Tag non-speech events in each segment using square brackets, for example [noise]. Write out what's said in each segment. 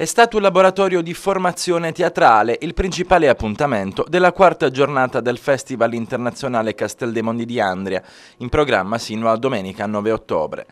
È stato un laboratorio di formazione teatrale, il principale appuntamento della quarta giornata del Festival Internazionale Castel dei Mondi di Andria, in programma sino a domenica 9 ottobre.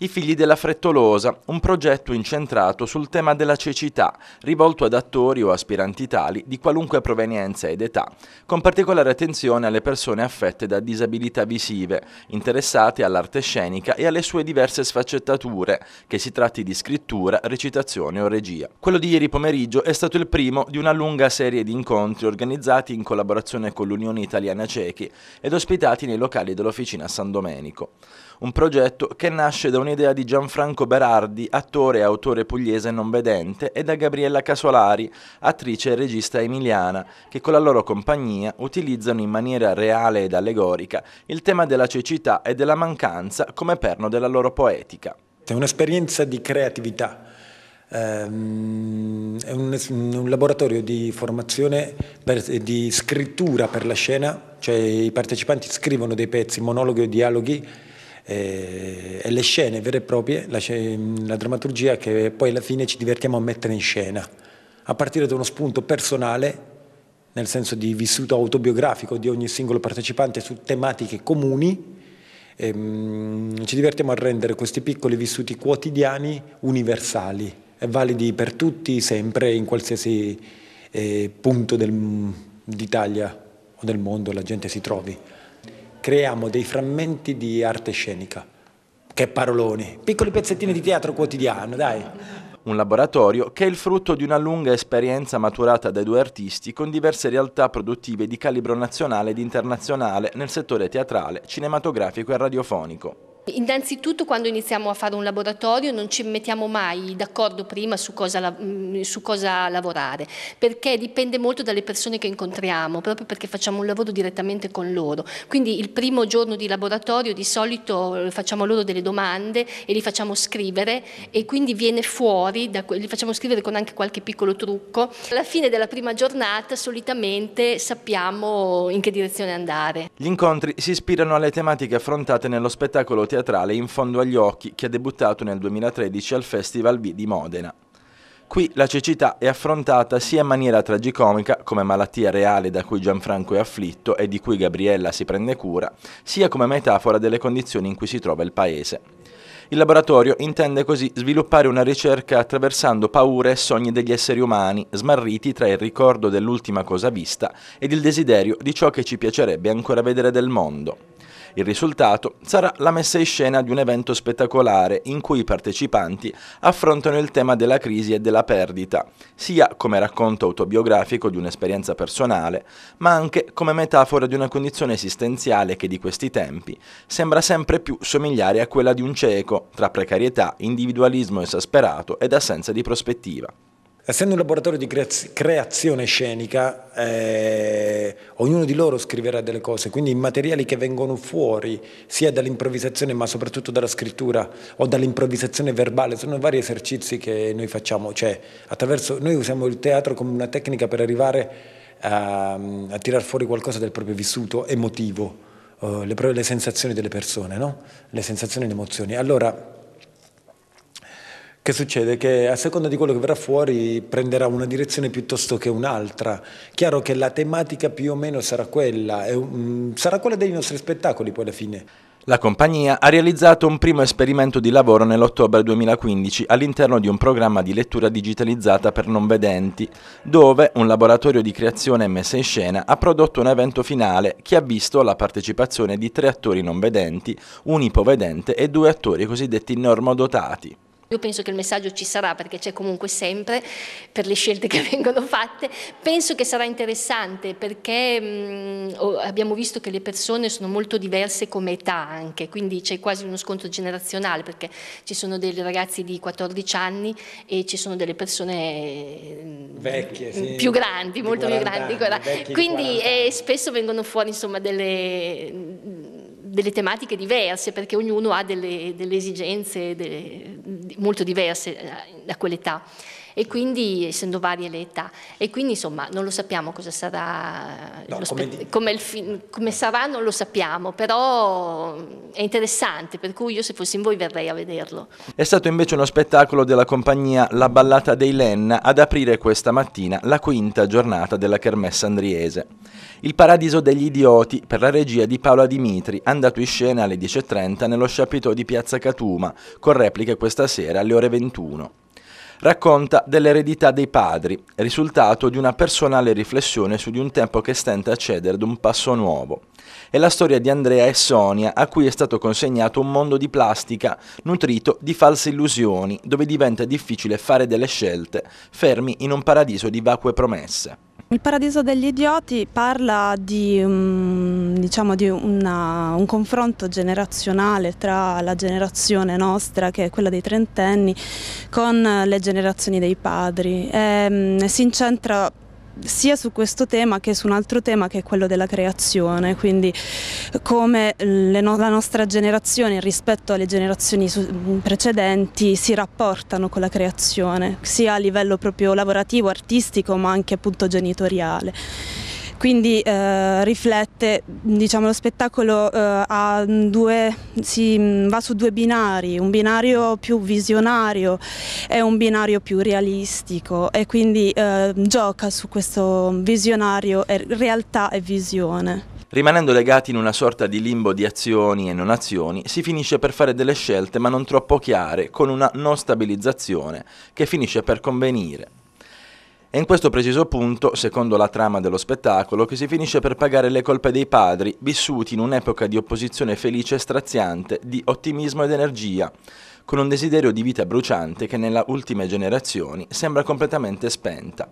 I figli della frettolosa, un progetto incentrato sul tema della cecità, rivolto ad attori o aspiranti tali di qualunque provenienza ed età, con particolare attenzione alle persone affette da disabilità visive, interessate all'arte scenica e alle sue diverse sfaccettature, che si tratti di scrittura, recitazione o regia. Quello di ieri pomeriggio è stato il primo di una lunga serie di incontri organizzati in collaborazione con l'Unione Italiana Cechi ed ospitati nei locali dell'Officina San Domenico. Un progetto che nasce da un un'idea di Gianfranco Berardi, attore e autore pugliese non vedente, e da Gabriella Casolari, attrice e regista emiliana, che con la loro compagnia utilizzano in maniera reale ed allegorica il tema della cecità e della mancanza come perno della loro poetica. È un'esperienza di creatività, ehm, è un, laboratorio di formazione per, di scrittura per la scena, cioè i partecipanti scrivono dei pezzi, monologhi o dialoghi e, eh, e le scene vere e proprie, la, la drammaturgia che poi alla fine ci divertiamo a mettere in scena, a partire da uno spunto personale nel senso di vissuto autobiografico di ogni singolo partecipante su tematiche comuni, ehm, ci divertiamo a rendere questi piccoli vissuti quotidiani universali e validi per tutti, sempre, in qualsiasi eh, punto d'Italia o del mondo la gente si trovi creiamo dei frammenti di arte scenica. Che paroloni, piccoli pezzettini di teatro quotidiano, dai. Un laboratorio che è il frutto di una lunga esperienza maturata dai due artisti con diverse realtà produttive di calibro nazionale ed internazionale nel settore teatrale, cinematografico e radiofonico. Innanzitutto quando iniziamo a fare un laboratorio non ci mettiamo mai d'accordo prima su cosa, mm, su cosa, lavorare, perché dipende molto dalle persone che incontriamo, proprio perché facciamo un lavoro direttamente con loro. Quindi il primo giorno di laboratorio di solito eh, facciamo loro delle domande e li facciamo scrivere e quindi viene fuori, li facciamo scrivere con anche qualche piccolo trucco. Alla fine della prima giornata solitamente sappiamo in che direzione andare. Gli incontri si ispirano alle tematiche affrontate nello spettacolo teatrale teatrale In fondo agli occhi che ha debuttato nel 2013 al Festival B di Modena. Qui la cecità è affrontata sia in maniera tragicomica, come malattia reale da cui Gianfranco è afflitto e di cui Gabriella si prende cura, sia come metafora delle condizioni in cui si trova il paese. Il laboratorio intende così sviluppare una ricerca attraversando paure e sogni degli esseri umani, smarriti tra il ricordo dell'ultima cosa vista ed il desiderio di ciò che ci piacerebbe ancora vedere del mondo. Il risultato sarà la messa in scena di un evento spettacolare in cui i partecipanti affrontano il tema della crisi e della perdita, sia come racconto autobiografico di un'esperienza personale, ma anche come metafora di una condizione esistenziale che di questi tempi sembra sempre più somigliare a quella di un cieco, tra precarietà, individualismo esasperato ed assenza di prospettiva. Essendo un laboratorio di creazione scenica, eh, ognuno di loro scriverà delle cose, quindi i materiali che vengono fuori sia dall'improvvisazione ma soprattutto dalla scrittura o dall'improvvisazione verbale, sono vari esercizi che noi facciamo, cioè attraverso, noi usiamo il teatro come una tecnica per arrivare a, a tirar fuori qualcosa del proprio vissuto emotivo, eh, le, le sensazioni delle persone, no? le sensazioni e le emozioni. Allora, che succede? Che a seconda di quello che verrà fuori prenderà una direzione piuttosto che un'altra. Chiaro che la tematica più o meno sarà quella, sarà quella dei nostri spettacoli poi alla fine. La compagnia ha realizzato un primo esperimento di lavoro nell'ottobre 2015 all'interno di un programma di lettura digitalizzata per non vedenti, dove un laboratorio di creazione e messa in scena ha prodotto un evento finale che ha visto la partecipazione di tre attori non vedenti, un ipovedente e due attori cosiddetti normodotati. Io penso che il messaggio ci sarà perché c'è comunque sempre per le scelte che [laughs] vengono fatte. Penso che sarà interessante perché mh, mm, abbiamo visto che le persone sono molto diverse come età anche, quindi c'è quasi uno scontro generazionale perché ci sono dei ragazzi di 14 anni e ci sono delle persone mm, vecchie, sì, più grandi, molto più grandi. Anni, quindi eh, spesso vengono fuori insomma delle delle tematiche diverse, perché ognuno ha delle, delle esigenze delle, molto diverse eh, da quell'età e quindi essendo varie le età e quindi insomma non lo sappiamo cosa sarà, no, come, come, il, come sarà non lo sappiamo, però mm, è interessante per cui io se fossi in voi verrei a vederlo. È stato invece uno spettacolo della compagnia La Ballata dei Lenna ad aprire questa mattina la quinta giornata della Kermessa Andriese. Il Paradiso degli Idioti per la regia di Paola Dimitri, andato in scena alle 10.30 nello sciapito di Piazza Catuma, con repliche questa sera alle ore 21 racconta dell'eredità dei padri, risultato di una personale riflessione su di un tempo che stenta a cedere ad un passo nuovo. È la storia di Andrea e Sonia, a cui è stato consegnato un mondo di plastica nutrito di false illusioni, dove diventa difficile fare delle scelte, fermi in un paradiso di vacue promesse. Il Paradiso degli Idioti parla di, diciamo, di una, un confronto generazionale tra la generazione nostra, che è quella dei trentenni, con le generazioni dei padri. E, ehm, si incentra sia su questo tema che su un altro tema che è quello della creazione, quindi come no la nostra generazione rispetto alle generazioni precedenti si rapportano con la creazione, sia a livello proprio lavorativo, artistico, ma anche appunto genitoriale quindi eh, riflette, diciamo lo spettacolo eh, due, si, mm, va su due binari, un binario più visionario e un binario più realistico e quindi eh, gioca su questo visionario realtà e visione. Rimanendo legati in una sorta di limbo di azioni e non azioni, si finisce per fare delle scelte ma non troppo chiare, con una non stabilizzazione che finisce per convenire. È in questo preciso punto, secondo la trama dello spettacolo, che si finisce per pagare le colpe dei padri, vissuti in un'epoca di opposizione felice e straziante, di ottimismo ed energia, con un desiderio di vita bruciante che nella ultime generazioni sembra completamente spenta.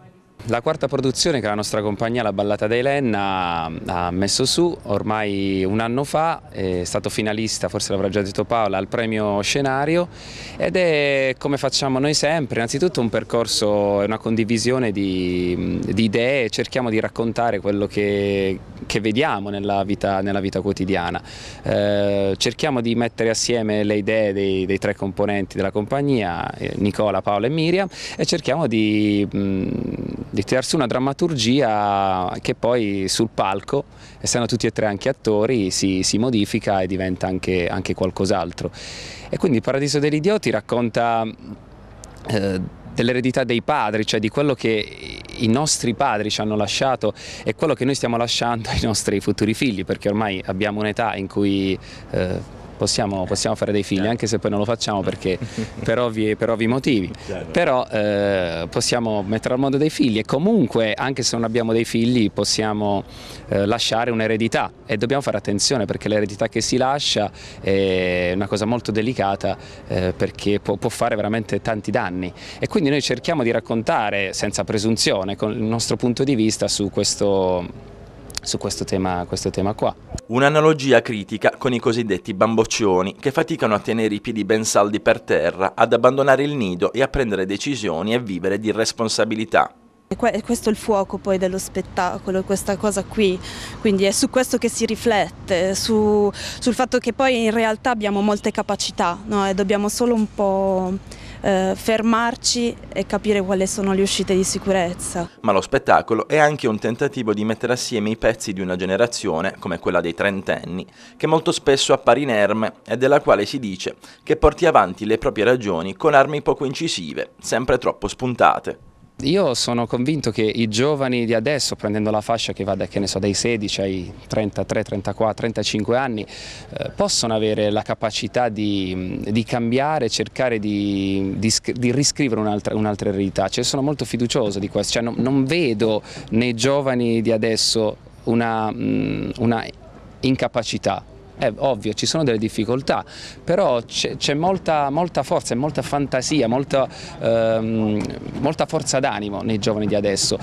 La quarta produzione che la nostra compagnia La Ballata d'Elena, ha messo su ormai un anno fa, è stato finalista, forse l'avrà già detto Paola, al premio Scenario ed è come facciamo noi sempre, innanzitutto un percorso, una condivisione di, di idee, cerchiamo di raccontare quello che, che vediamo nella vita, nella vita quotidiana, eh, cerchiamo di mettere assieme le idee dei, dei tre componenti della compagnia, eh, Nicola, Paola e Miriam e cerchiamo di... Mh, di tirarsi una drammaturgia che poi sul palco, essendo tutti e tre anche attori, si, si modifica e diventa anche, anche qualcos'altro. E quindi il Paradiso degli Idioti racconta... Eh, dell'eredità dei padri, cioè di quello che i nostri padri ci hanno lasciato e quello che noi stiamo lasciando ai nostri futuri figli, perché ormai abbiamo un'età in cui eh, possiamo, eh, possiamo, fare dei figli, anche se poi non lo facciamo perché, [laughs] per, ovvi, per ovvi motivi, però eh, possiamo mettere al mondo dei figli e comunque anche se non abbiamo dei figli possiamo eh, lasciare un'eredità e dobbiamo fare attenzione perché l'eredità che si lascia è una cosa molto delicata eh, perché può, può, fare veramente tanti danni e quindi noi cerchiamo di raccontare senza presunzione con il nostro punto di vista su questo su questo tema, questo tema qua. Un'analogia critica con i cosiddetti bamboccioni che faticano a tenere i piedi ben saldi per terra, ad abbandonare il nido e a prendere decisioni e vivere di responsabilità. Questo è il fuoco poi dello spettacolo, questa cosa qui, quindi è su questo che si riflette, su, sul fatto che poi in realtà abbiamo molte capacità no? e dobbiamo solo un po' eh, fermarci e capire quali sono le uscite di sicurezza. Ma lo spettacolo è anche un tentativo di mettere assieme i pezzi di una generazione, come quella dei trentenni, che molto spesso appare inerme e della quale si dice che porti avanti le proprie ragioni con armi poco incisive, sempre troppo spuntate. Io sono convinto che i giovani di adesso, prendendo la fascia che va da, che so, dai 16 ai 33, 34, 35 anni, eh, possono avere la capacità di, di cambiare, cercare di, di, di riscrivere un'altra un eredità. Cioè, sono molto fiducioso di questo, cioè, non, non, vedo nei giovani di adesso una, una incapacità, è eh, ovvio, ci sono delle difficoltà, però c'è molta, molta, forza e molta fantasia, molta, ehm, molta forza d'animo nei giovani di adesso.